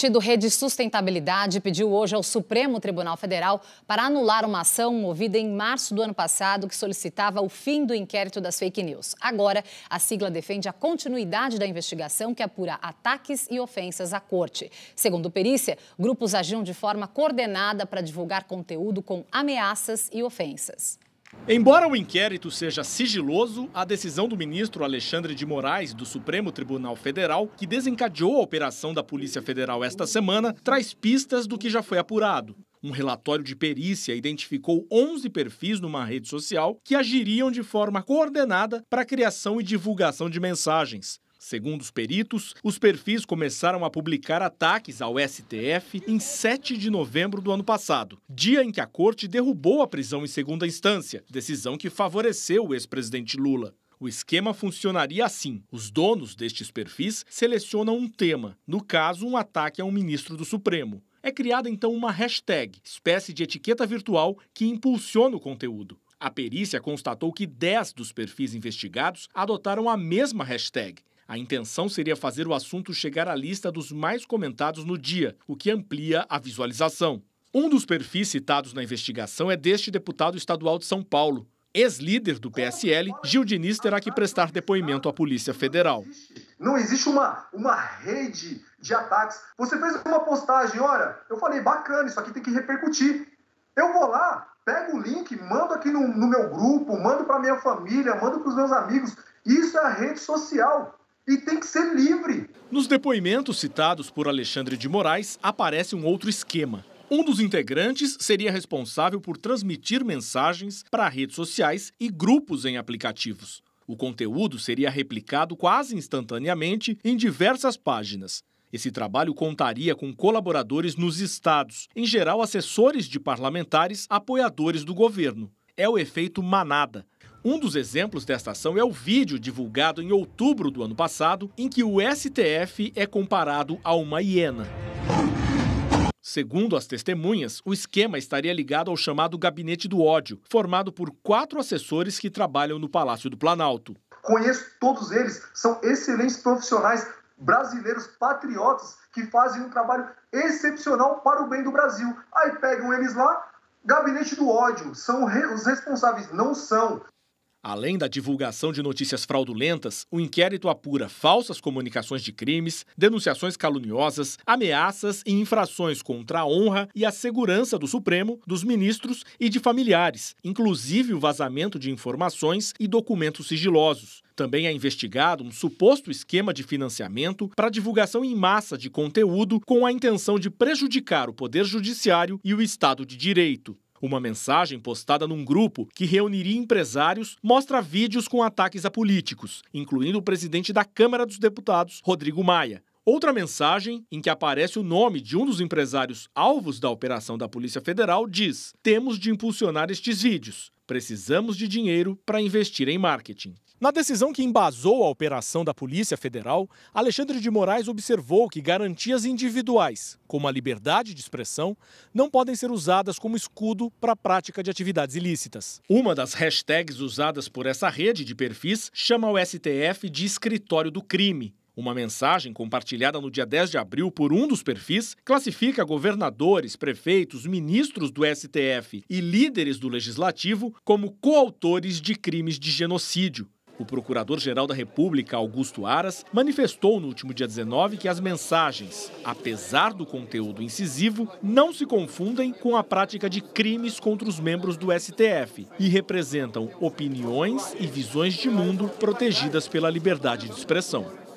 Partido Rede Sustentabilidade pediu hoje ao Supremo Tribunal Federal para anular uma ação movida em março do ano passado que solicitava o fim do inquérito das fake news. Agora, a sigla defende a continuidade da investigação que apura ataques e ofensas à corte. Segundo perícia, grupos agiam de forma coordenada para divulgar conteúdo com ameaças e ofensas. Embora o inquérito seja sigiloso, a decisão do ministro Alexandre de Moraes do Supremo Tribunal Federal, que desencadeou a operação da Polícia Federal esta semana, traz pistas do que já foi apurado. Um relatório de perícia identificou 11 perfis numa rede social que agiriam de forma coordenada para a criação e divulgação de mensagens. Segundo os peritos, os perfis começaram a publicar ataques ao STF em 7 de novembro do ano passado, dia em que a corte derrubou a prisão em segunda instância, decisão que favoreceu o ex-presidente Lula. O esquema funcionaria assim: os donos destes perfis selecionam um tema, no caso, um ataque a um ministro do Supremo. É criada então uma hashtag, espécie de etiqueta virtual que impulsiona o conteúdo. A perícia constatou que 10 dos perfis investigados adotaram a mesma hashtag a intenção seria fazer o assunto chegar à lista dos mais comentados no dia, o que amplia a visualização. Um dos perfis citados na investigação é deste deputado estadual de São Paulo. Ex-líder do PSL, Gil Diniz terá que prestar depoimento à Polícia Federal. Não existe uma, uma rede de ataques. Você fez uma postagem, olha, eu falei, bacana, isso aqui tem que repercutir. Eu vou lá, pego o link, mando aqui no, no meu grupo, mando para minha família, mando para os meus amigos. Isso é a rede social e tem que ser livre. Nos depoimentos citados por Alexandre de Moraes, aparece um outro esquema. Um dos integrantes seria responsável por transmitir mensagens para redes sociais e grupos em aplicativos. O conteúdo seria replicado quase instantaneamente em diversas páginas. Esse trabalho contaria com colaboradores nos estados, em geral assessores de parlamentares, apoiadores do governo. É o efeito manada, um dos exemplos desta ação é o vídeo divulgado em outubro do ano passado, em que o STF é comparado a uma hiena. Segundo as testemunhas, o esquema estaria ligado ao chamado Gabinete do Ódio, formado por quatro assessores que trabalham no Palácio do Planalto. Conheço todos eles, são excelentes profissionais brasileiros patriotas que fazem um trabalho excepcional para o bem do Brasil. Aí pegam eles lá, Gabinete do Ódio, são os responsáveis, não são. Além da divulgação de notícias fraudulentas, o inquérito apura falsas comunicações de crimes, denunciações caluniosas, ameaças e infrações contra a honra e a segurança do Supremo, dos ministros e de familiares, inclusive o vazamento de informações e documentos sigilosos. Também é investigado um suposto esquema de financiamento para divulgação em massa de conteúdo com a intenção de prejudicar o Poder Judiciário e o Estado de Direito. Uma mensagem postada num grupo que reuniria empresários mostra vídeos com ataques a políticos, incluindo o presidente da Câmara dos Deputados, Rodrigo Maia, Outra mensagem, em que aparece o nome de um dos empresários alvos da operação da Polícia Federal, diz: Temos de impulsionar estes vídeos. Precisamos de dinheiro para investir em marketing. Na decisão que embasou a operação da Polícia Federal, Alexandre de Moraes observou que garantias individuais, como a liberdade de expressão, não podem ser usadas como escudo para a prática de atividades ilícitas. Uma das hashtags usadas por essa rede de perfis chama o STF de escritório do crime uma mensagem compartilhada no dia 10 de abril por um dos perfis classifica governadores, prefeitos, ministros do STF e líderes do legislativo como coautores de crimes de genocídio. O procurador-geral da República, Augusto Aras, manifestou no último dia 19 que as mensagens, apesar do conteúdo incisivo, não se confundem com a prática de crimes contra os membros do STF e representam opiniões e visões de mundo protegidas pela liberdade de expressão.